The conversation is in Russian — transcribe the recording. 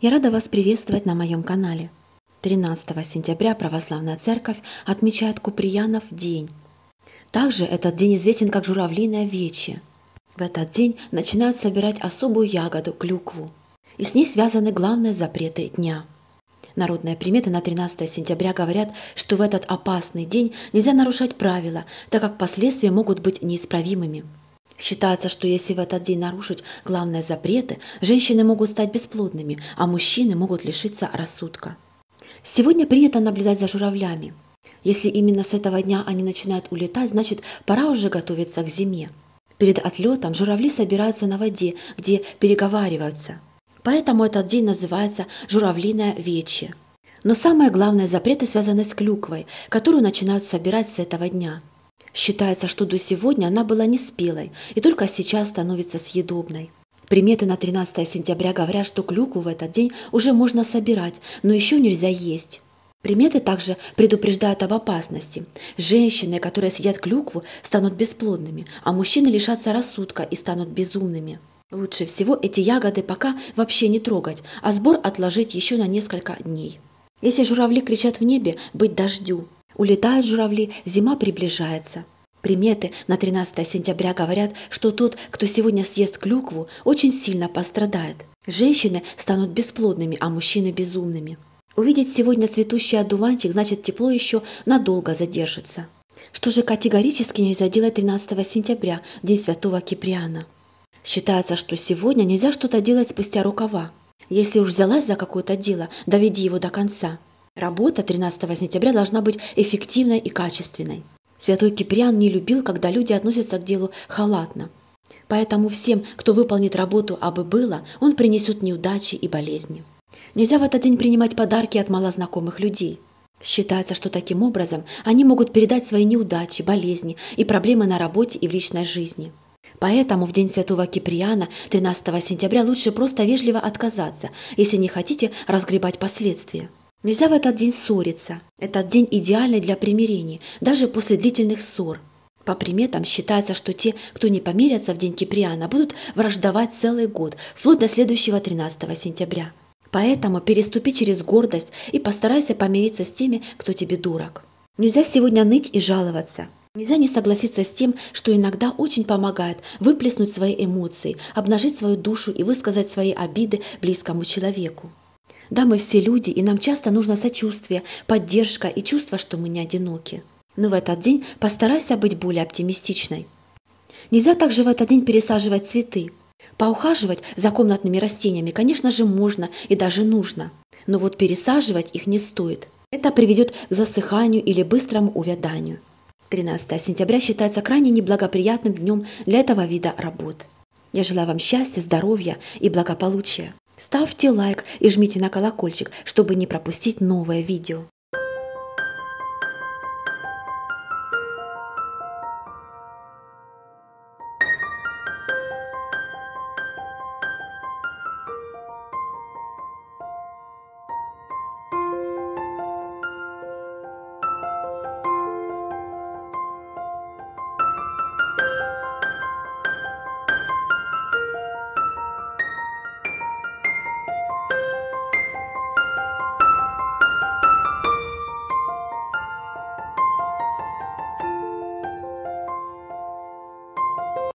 Я рада вас приветствовать на моем канале. 13 сентября Православная Церковь отмечает Куприянов день. Также этот день известен как Журавлиное вече. В этот день начинают собирать особую ягоду – клюкву. И с ней связаны главные запреты дня. Народные приметы на 13 сентября говорят, что в этот опасный день нельзя нарушать правила, так как последствия могут быть неисправимыми. Считается, что если в этот день нарушить главные запреты, женщины могут стать бесплодными, а мужчины могут лишиться рассудка. Сегодня принято наблюдать за журавлями. Если именно с этого дня они начинают улетать, значит пора уже готовиться к зиме. Перед отлетом журавли собираются на воде, где переговариваются. Поэтому этот день называется журавлиная вече». Но самое главное запреты связаны с клюквой, которую начинают собирать с этого дня – Считается, что до сегодня она была неспелой и только сейчас становится съедобной. Приметы на 13 сентября говорят, что клюкву в этот день уже можно собирать, но еще нельзя есть. Приметы также предупреждают об опасности. Женщины, которые съедят клюкву, станут бесплодными, а мужчины лишатся рассудка и станут безумными. Лучше всего эти ягоды пока вообще не трогать, а сбор отложить еще на несколько дней. Если журавли кричат в небе, быть дождю. Улетают журавли, зима приближается. Приметы на 13 сентября говорят, что тот, кто сегодня съест клюкву, очень сильно пострадает. Женщины станут бесплодными, а мужчины безумными. Увидеть сегодня цветущий одуванчик значит тепло еще надолго задержится. Что же категорически нельзя делать 13 сентября, День Святого Киприана? Считается, что сегодня нельзя что-то делать спустя рукава. Если уж взялась за какое-то дело, доведи его до конца – Работа 13 сентября должна быть эффективной и качественной. Святой Киприан не любил, когда люди относятся к делу халатно. Поэтому всем, кто выполнит работу абы было, он принесет неудачи и болезни. Нельзя в этот день принимать подарки от малознакомых людей. Считается, что таким образом они могут передать свои неудачи, болезни и проблемы на работе и в личной жизни. Поэтому в день Святого Киприана 13 сентября лучше просто вежливо отказаться, если не хотите разгребать последствия. Нельзя в этот день ссориться. Этот день идеальный для примирения, даже после длительных ссор. По приметам считается, что те, кто не помирятся в день Киприана, будут враждовать целый год, вплоть до следующего 13 сентября. Поэтому переступи через гордость и постарайся помириться с теми, кто тебе дурак. Нельзя сегодня ныть и жаловаться. Нельзя не согласиться с тем, что иногда очень помогает выплеснуть свои эмоции, обнажить свою душу и высказать свои обиды близкому человеку. Да, мы все люди, и нам часто нужно сочувствие, поддержка и чувство, что мы не одиноки. Но в этот день постарайся быть более оптимистичной. Нельзя также в этот день пересаживать цветы. Поухаживать за комнатными растениями, конечно же, можно и даже нужно. Но вот пересаживать их не стоит. Это приведет к засыханию или быстрому увяданию. 13 сентября считается крайне неблагоприятным днем для этого вида работ. Я желаю вам счастья, здоровья и благополучия. Ставьте лайк и жмите на колокольчик, чтобы не пропустить новое видео.